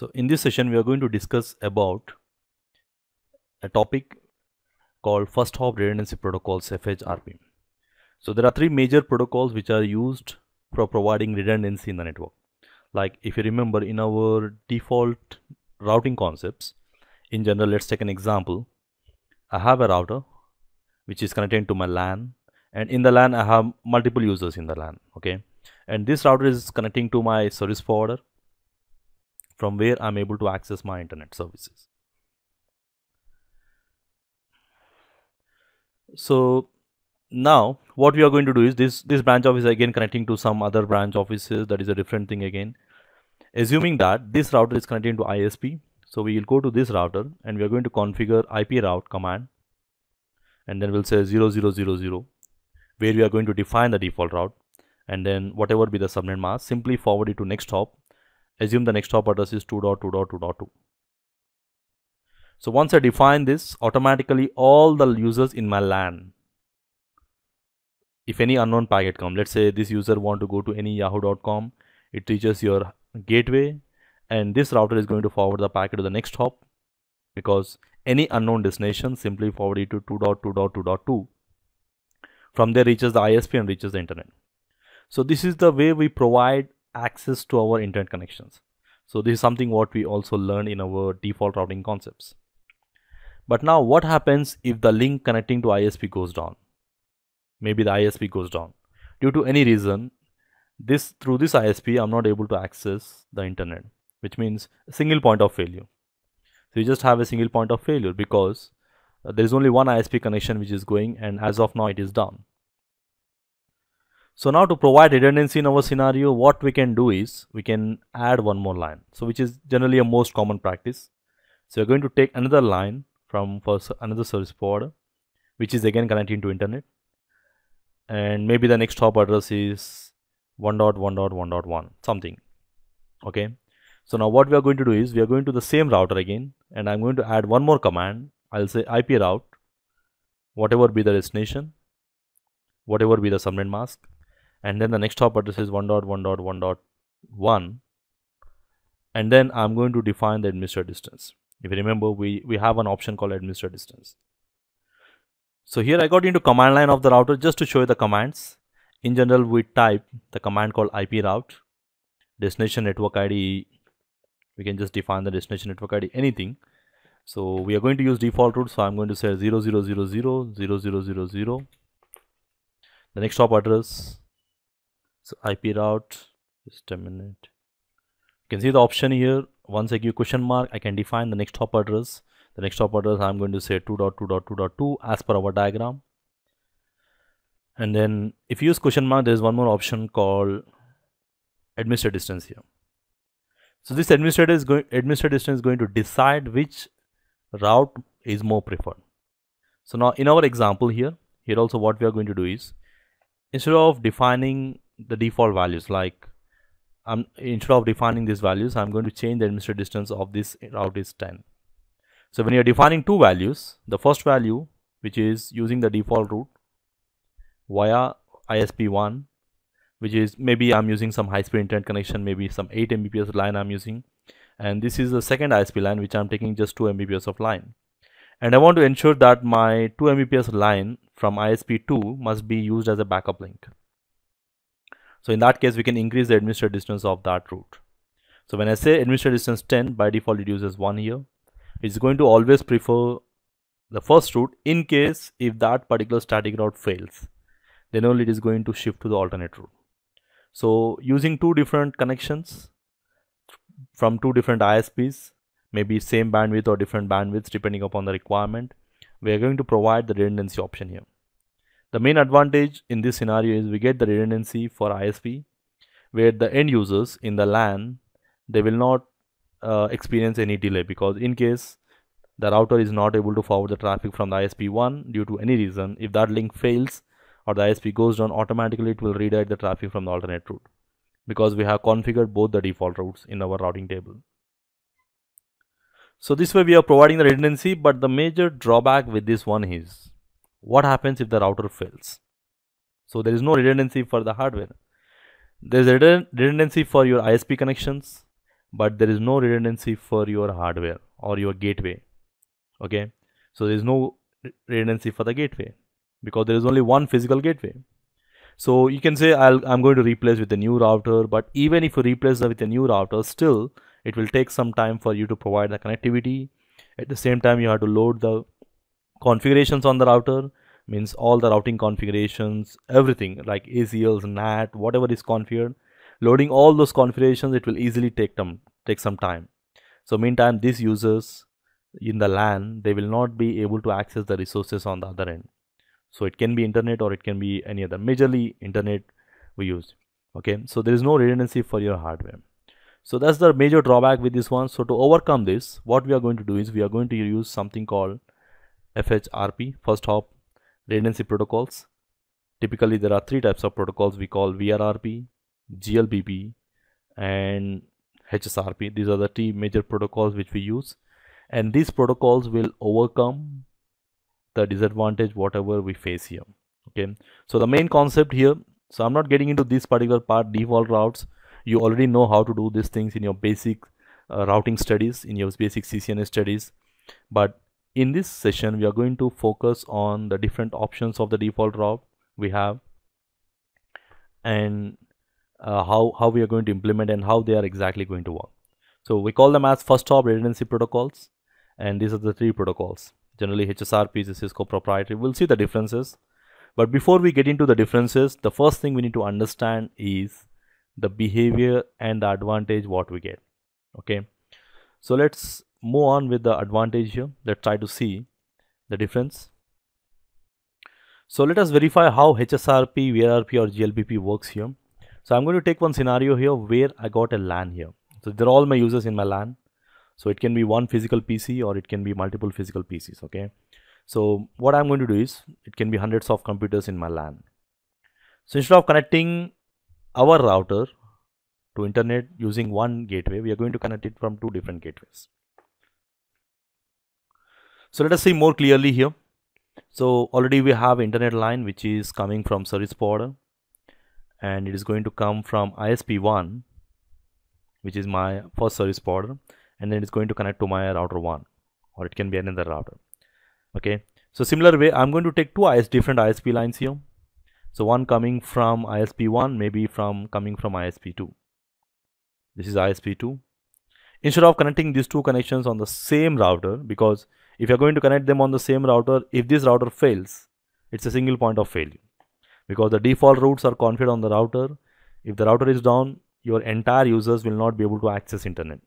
So in this session, we are going to discuss about a topic called First Hop Redundancy Protocols FHRP. So there are three major protocols which are used for providing redundancy in the network. Like if you remember in our default routing concepts, in general, let's take an example. I have a router which is connected to my LAN and in the LAN I have multiple users in the LAN. Okay. And this router is connecting to my service forwarder from where I'm able to access my internet services. So now what we are going to do is this this branch office again connecting to some other branch offices that is a different thing again assuming that this router is connecting to ISP so we will go to this router and we are going to configure IP route command and then we'll say 0000 where we are going to define the default route and then whatever be the subnet mask simply forward it to next hop assume the next hop address is 2.2.2.2. So once I define this, automatically all the users in my LAN, if any unknown packet come, let's say this user want to go to any yahoo.com, it reaches your gateway and this router is going to forward the packet to the next hop because any unknown destination simply forward it to 2.2.2.2. From there reaches the ISP and reaches the internet. So this is the way we provide access to our internet connections. So this is something what we also learned in our default routing concepts. But now what happens if the link connecting to ISP goes down? Maybe the ISP goes down. Due to any reason, this through this ISP, I'm not able to access the internet, which means single point of failure. So you just have a single point of failure because uh, there is only one ISP connection which is going and as of now it is down. So now to provide redundancy in our scenario, what we can do is we can add one more line. So which is generally a most common practice. So we're going to take another line from another service provider, which is again connecting to internet. And maybe the next hop address is 1.1.1.1 something. Okay. So now what we are going to do is we are going to the same router again and I'm going to add one more command. I'll say IP route, whatever be the destination, whatever be the subnet mask and then the next hop address is 1.1.1.1 and then I'm going to define the administrator distance. If you remember, we, we have an option called administrator distance. So here I got into command line of the router just to show you the commands. In general, we type the command called IP route, destination network ID. We can just define the destination network ID, anything. So we are going to use default route. So I'm going to say 0000, 0000, 0000. The next hop address so IP route just a minute you can see the option here once I give question mark I can define the next hop address the next hop address I'm going to say 2.2.2.2 as per our diagram and then if you use question mark there is one more option called administrator distance here so this administrator is going administrator distance is going to decide which route is more preferred so now in our example here here also what we are going to do is instead of defining the default values like I'm instead of defining these values I'm going to change the administrative distance of this route is 10 so when you're defining two values the first value which is using the default route via ISP1 which is maybe I'm using some high-speed internet connection maybe some 8 Mbps line I'm using and this is the second ISP line which I'm taking just 2 Mbps of line and I want to ensure that my 2 Mbps line from ISP2 must be used as a backup link so in that case, we can increase the administrative distance of that route. So when I say administrative distance 10, by default it uses 1 here. It's going to always prefer the first route in case if that particular static route fails. Then only it is going to shift to the alternate route. So using two different connections from two different ISPs, maybe same bandwidth or different bandwidths depending upon the requirement, we are going to provide the redundancy option here. The main advantage in this scenario is we get the redundancy for ISP where the end users in the LAN, they will not uh, experience any delay because in case the router is not able to forward the traffic from the ISP1 due to any reason, if that link fails or the ISP goes down, automatically it will redirect the traffic from the alternate route because we have configured both the default routes in our routing table. So this way we are providing the redundancy, but the major drawback with this one is what happens if the router fails so there is no redundancy for the hardware there is redundancy for your isp connections but there is no redundancy for your hardware or your gateway okay so there is no redundancy for the gateway because there is only one physical gateway so you can say I'll, i'm going to replace with a new router but even if you replace with a new router still it will take some time for you to provide the connectivity at the same time you have to load the configurations on the router means all the routing configurations everything like ACLs, NAT whatever is configured loading all those configurations it will easily take them take some time so meantime these users in the LAN they will not be able to access the resources on the other end so it can be internet or it can be any other majorly internet we use okay so there is no redundancy for your hardware so that's the major drawback with this one so to overcome this what we are going to do is we are going to use something called FHRP, first hop latency protocols. Typically, there are three types of protocols we call VRRP, GLBP, and HSRP. These are the three major protocols which we use, and these protocols will overcome the disadvantage whatever we face here. Okay, so the main concept here. So I'm not getting into this particular part default routes. You already know how to do these things in your basic uh, routing studies, in your basic CCNA studies, but in this session, we are going to focus on the different options of the default route we have and uh, how, how we are going to implement and how they are exactly going to work. So we call them as first hop redundancy protocols and these are the three protocols. Generally HSRP is Cisco proprietary. We'll see the differences. But before we get into the differences, the first thing we need to understand is the behavior and the advantage what we get. Okay. So let's move on with the advantage here let's try to see the difference so let us verify how HSRP, VRRP or GLBP works here. So I'm going to take one scenario here where I got a LAN here. So they're all my users in my LAN. So it can be one physical PC or it can be multiple physical PCs. Okay. So what I'm going to do is it can be hundreds of computers in my LAN. So instead of connecting our router to internet using one gateway, we are going to connect it from two different gateways. So let us see more clearly here. So already we have internet line which is coming from service provider and it is going to come from ISP1 which is my first service provider and then it's going to connect to my router 1 or it can be another router. Okay. So similar way I'm going to take two IS different ISP lines here. So one coming from ISP1 maybe from coming from ISP2. This is ISP2. Instead of connecting these two connections on the same router because if you're going to connect them on the same router if this router fails it's a single point of failure because the default routes are configured on the router if the router is down your entire users will not be able to access internet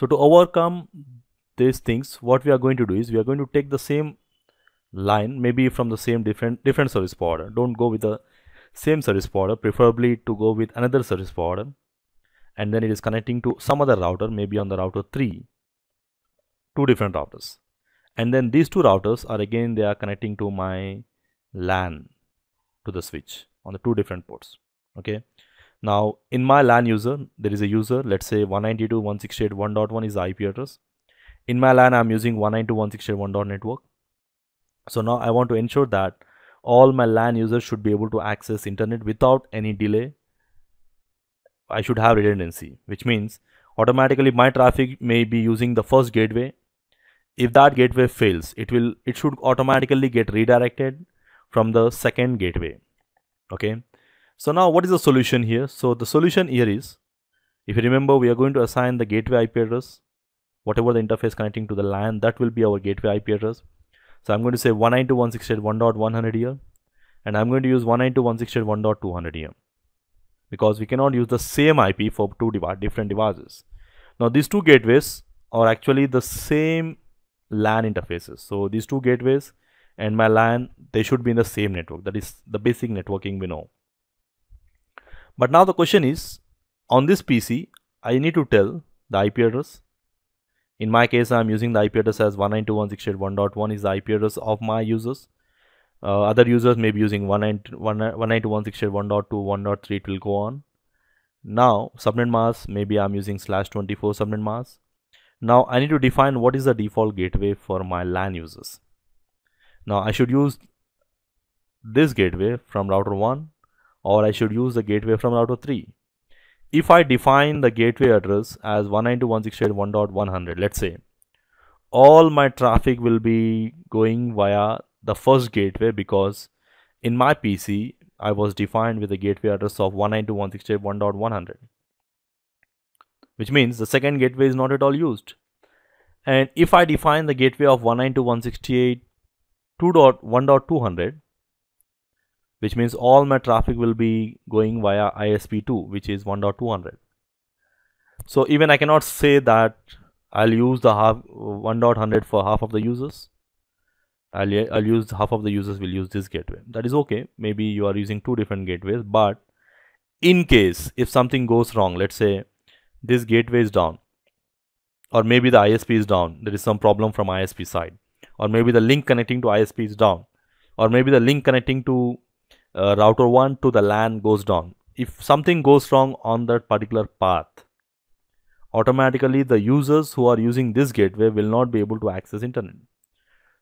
so to overcome these things what we are going to do is we are going to take the same line maybe from the same different different service provider don't go with the same service provider preferably to go with another service provider and then it is connecting to some other router maybe on the router 3 two different routers and then these two routers are again they are connecting to my LAN to the switch on the two different ports okay now in my LAN user there is a user let's say 192.168.1.1 is the IP address in my LAN I'm using 192.168.1.1 network so now I want to ensure that all my LAN users should be able to access internet without any delay I should have redundancy which means automatically my traffic may be using the first gateway if that gateway fails it will it should automatically get redirected from the second gateway okay so now what is the solution here so the solution here is if you remember we are going to assign the gateway ip address whatever the interface connecting to the LAN that will be our gateway ip address so i'm going to say 192.168.1.100 here and i'm going to use 192.168.1.200 here because we cannot use the same ip for two different devices now these two gateways are actually the same LAN interfaces. So these two gateways and my LAN, they should be in the same network. That is the basic networking we know. But now the question is, on this PC, I need to tell the IP address. In my case, I'm using the IP address as 192.168.1.1 is the IP address of my users. Uh, other users may be using 192.168.1.2, 1.3, it will go on. Now, subnet mask, maybe I'm using slash 24 subnet mask now I need to define what is the default gateway for my LAN users. Now I should use this gateway from router 1 or I should use the gateway from router 3. If I define the gateway address as 192.168.1.100, let's say, all my traffic will be going via the first gateway because in my PC, I was defined with a gateway address of 192.168.1.100 which means the second gateway is not at all used. And if I define the gateway of 192.168.2.1.200, which means all my traffic will be going via ISP2, which is 1.200. So even I cannot say that I'll use the half 1.100 for half of the users. I'll, I'll use half of the users will use this gateway. That is okay. Maybe you are using two different gateways, but in case if something goes wrong, let's say this gateway is down or maybe the ISP is down there is some problem from ISP side or maybe the link connecting to ISP is down or maybe the link connecting to uh, router 1 to the LAN goes down if something goes wrong on that particular path automatically the users who are using this gateway will not be able to access internet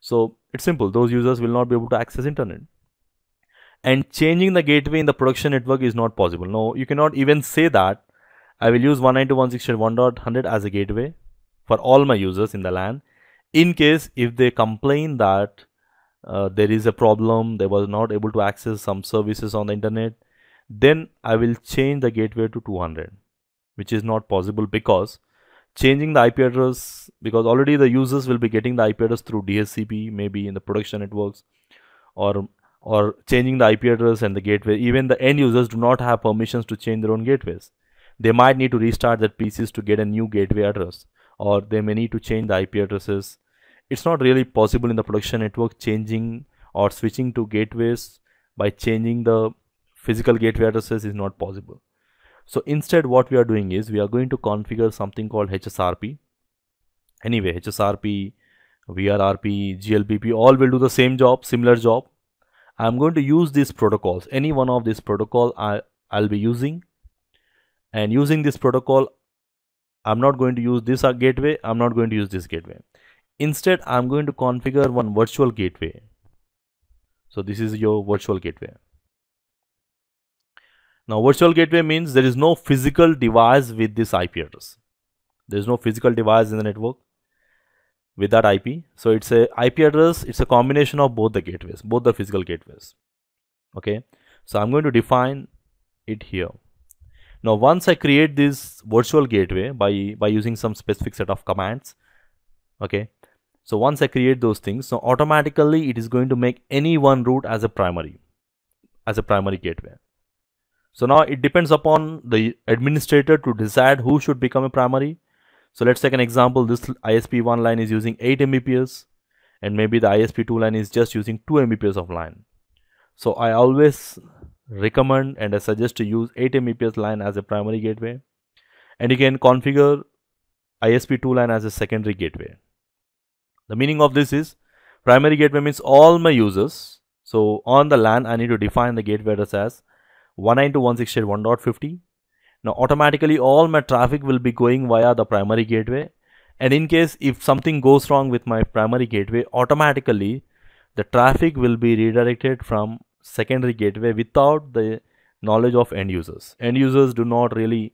so it's simple those users will not be able to access internet and changing the gateway in the production network is not possible no you cannot even say that I will use 192.168.1.100 as a gateway for all my users in the LAN. In case if they complain that uh, there is a problem, they were not able to access some services on the internet, then I will change the gateway to 200, which is not possible because changing the IP address, because already the users will be getting the IP address through DSCP, maybe in the production networks or or changing the IP address and the gateway. Even the end users do not have permissions to change their own gateways they might need to restart their PCs to get a new gateway address or they may need to change the IP addresses. It's not really possible in the production network changing or switching to gateways by changing the physical gateway addresses is not possible. So instead what we are doing is we are going to configure something called HSRP. Anyway, HSRP, VRRP, GLPP all will do the same job, similar job. I'm going to use these protocols, any one of these protocol I, I'll be using and using this protocol I'm not going to use this uh, gateway I'm not going to use this gateway instead I'm going to configure one virtual gateway so this is your virtual gateway now virtual gateway means there is no physical device with this IP address there is no physical device in the network with that IP so it's a IP address it's a combination of both the gateways both the physical gateways okay so I'm going to define it here now, once I create this virtual gateway by, by using some specific set of commands, okay, so once I create those things, so automatically it is going to make any one route as a primary, as a primary gateway. So now it depends upon the administrator to decide who should become a primary. So let's take an example. This ISP1 line is using 8 Mbps and maybe the ISP2 line is just using 2 Mbps of line. So I always recommend and I suggest to use 8M EPS line as a primary gateway and you can configure ISP2 line as a secondary gateway. The meaning of this is primary gateway means all my users. So on the LAN I need to define the gateway address as 192.168.1.50. Now automatically all my traffic will be going via the primary gateway and in case if something goes wrong with my primary gateway automatically the traffic will be redirected from secondary gateway without the knowledge of end users. End users do not really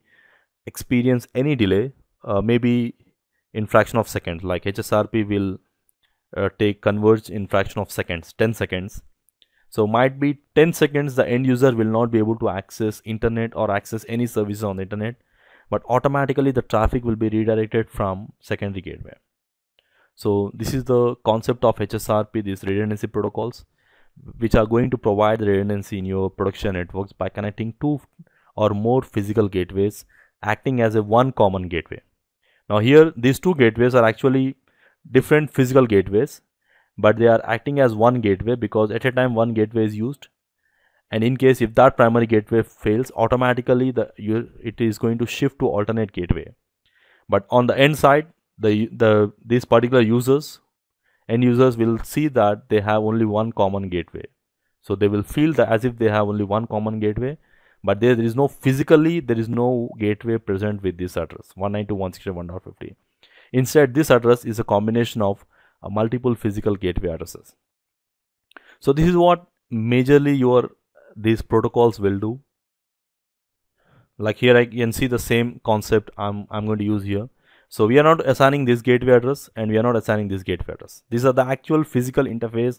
experience any delay, uh, maybe in fraction of seconds, like HSRP will uh, take converge in fraction of seconds, 10 seconds. So might be 10 seconds the end user will not be able to access internet or access any services on the internet, but automatically the traffic will be redirected from secondary gateway. So this is the concept of HSRP, these redundancy protocols which are going to provide the redundancy in your production networks by connecting two or more physical gateways acting as a one common gateway. Now here these two gateways are actually different physical gateways but they are acting as one gateway because at a time one gateway is used and in case if that primary gateway fails automatically the you, it is going to shift to alternate gateway but on the end side the the these particular users end users will see that they have only one common gateway. So they will feel that as if they have only one common gateway, but there, there is no physically, there is no gateway present with this address 192.168.1.50. Instead, this address is a combination of uh, multiple physical gateway addresses. So this is what majorly your these protocols will do. Like here I can see the same concept I'm, I'm going to use here. So we are not assigning this gateway address and we are not assigning this gateway address. These are the actual physical interface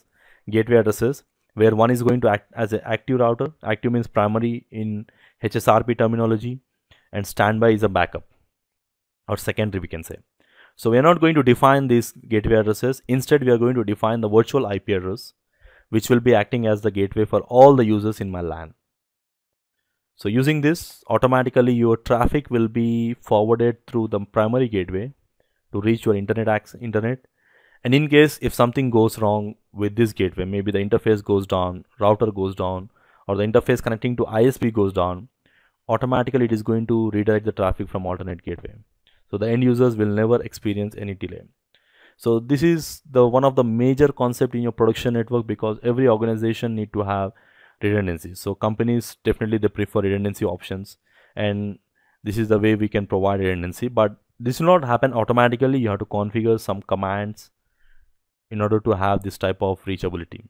gateway addresses where one is going to act as an active router. Active means primary in HSRP terminology and standby is a backup or secondary we can say. So we are not going to define these gateway addresses. Instead, we are going to define the virtual IP address, which will be acting as the gateway for all the users in my LAN. So using this, automatically your traffic will be forwarded through the primary gateway to reach your internet access, internet. And in case if something goes wrong with this gateway, maybe the interface goes down, router goes down, or the interface connecting to ISP goes down, automatically it is going to redirect the traffic from alternate gateway. So the end users will never experience any delay. So this is the one of the major concept in your production network because every organization need to have redundancy so companies definitely they prefer redundancy options and this is the way we can provide redundancy but this will not happen automatically you have to configure some commands in order to have this type of reachability